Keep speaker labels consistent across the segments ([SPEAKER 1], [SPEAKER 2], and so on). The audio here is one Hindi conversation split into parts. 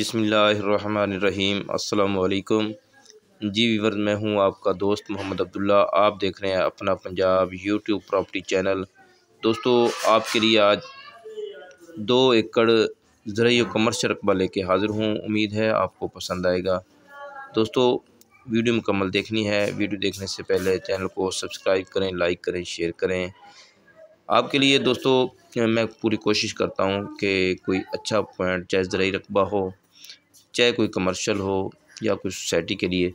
[SPEAKER 1] बिसमीम् अल्लाम जी वीवर मैं हूँ आपका दोस्त मोहम्मद अब्दुल्ला आप देख रहे हैं अपना पंजाब यूट्यूब प्रॉपर्टी चैनल दोस्तों आपके लिए आज दो एकड़ ज़रिए कमर्शियल रकबा लेके हाज़िर हूँ उम्मीद है आपको पसंद आएगा दोस्तों वीडियो मुकम्मल देखनी है वीडियो देखने से पहले चैनल को सब्सक्राइब करें लाइक करें शेयर करें आपके लिए दोस्तों मैं पूरी कोशिश करता हूँ कि कोई अच्छा पॉइंट चाहे ज़रिए रकबा हो चाहे कोई कमर्शियल हो या कोई सोसाइटी के लिए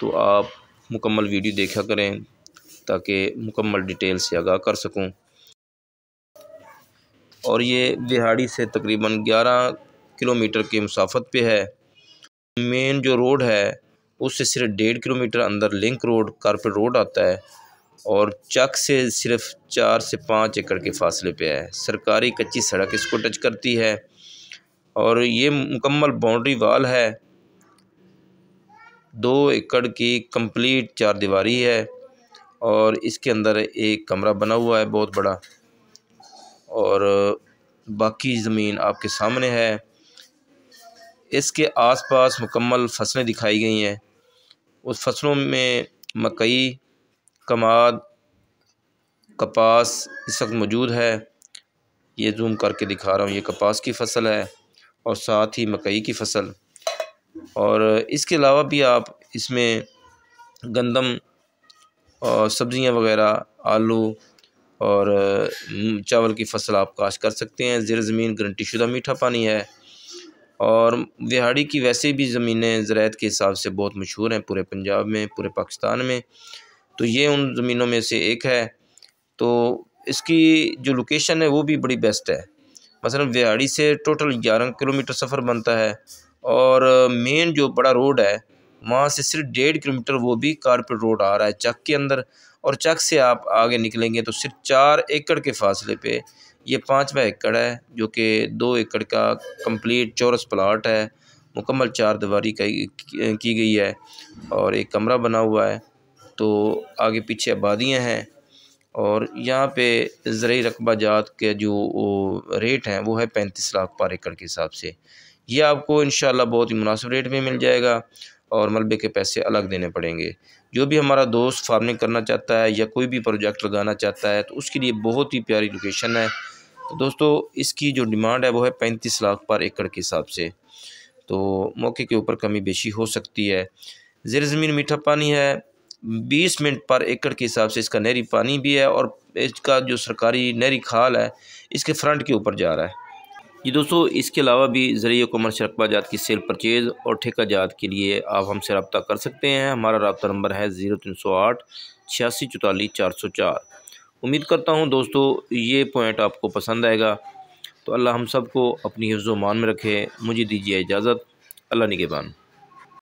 [SPEAKER 1] तो आप मुकम्मल वीडियो देखा करें ताकि मुकम्मल डिटेल से आगाह कर सकूं और ये दिहाड़ी से तकरीबन 11 किलोमीटर के मुसाफत पे है मेन जो रोड है उससे सिर्फ डेढ़ किलोमीटर अंदर लिंक रोड कारपेट रोड आता है और चक से सिर्फ चार से पाँच एकड़ के फासले पे है सरकारी कच्ची सड़क इसको टच करती है और ये मुकम्मल बाउंड्री वाल है दो एकड़ की कंप्लीट चार दीवारी है और इसके अंदर एक कमरा बना हुआ है बहुत बड़ा और बाकी ज़मीन आपके सामने है इसके आसपास मुकम्मल फसलें दिखाई गई हैं उस फसलों में मकई कमाद कपास इस वक्त मौजूद है ये जूम करके दिखा रहा हूँ ये कपास की फ़सल है और साथ ही मकई की फ़सल और इसके अलावा भी आप इसमें गंदम और सब्ज़ियाँ वगैरह आलू और चावल की फसल आप काश कर सकते हैं ज़र ज़मीन गरंटीशुदा मीठा पानी है और विहाड़ी की वैसे भी ज़मीनें ज़रात के हिसाब से बहुत मशहूर हैं पूरे पंजाब में पूरे पाकिस्तान में तो ये उन ज़मीनों में से एक है तो इसकी जो लोकेशन है वो भी बड़ी बेस्ट है मसलन व्याड़ी से टोटल ग्यारह किलोमीटर सफ़र बनता है और मेन जो बड़ा रोड है वहाँ से सिर्फ डेढ़ किलोमीटर वो भी कारपेट रोड आ रहा है चक के अंदर और चक से आप आगे निकलेंगे तो सिर्फ चार एकड़ के फासले पे ये पाँचवा एकड़ है जो कि दो एकड़ का कंप्लीट चौरस प्लाट है मुकम्मल चार दीवारी की गई है और एक कमरा बना हुआ है तो आगे पीछे आबादियाँ हैं और यहाँ पे ज़रूरी रकबा जात के जो रेट हैं वो है पैंतीस लाख पर एकड़ के हिसाब से ये आपको इन बहुत ही मुनासिब रेट में मिल जाएगा और मलबे के पैसे अलग देने पड़ेंगे जो भी हमारा दोस्त फार्मिंग करना चाहता है या कोई भी प्रोजेक्ट लगाना चाहता है तो उसके लिए बहुत ही प्यारी लोकेशन है तो दोस्तों इसकी जो डिमांड है वो है पैंतीस लाख पर एकड़ के हिसाब से तो मौके के ऊपर कमी बेशी हो सकती है ज़ेर ज़मीन मीठा पानी है बीस मिनट पर एकड़ के हिसाब से इसका नहरी पानी भी है और इसका जो सरकारी नहरी खाल है इसके फ्रंट के ऊपर जा रहा है ये दोस्तों इसके अलावा भी ज़रिए कमर शरकबा जात की सेल परचेज़ और ठेका जात के लिए आप हमसे रबता कर सकते हैं हमारा रबता नंबर है ज़ीरो तीन सौ आठ छियासी चौतालीस चार सौ चार उम्मीद करता हूँ दोस्तों ये पॉइंट आपको पसंद आएगा तो अल्लाह हम सबको अपनी हिफ्ज़ मान में रखे मुझे दीजिए इजाज़त अल्लाह निगेबान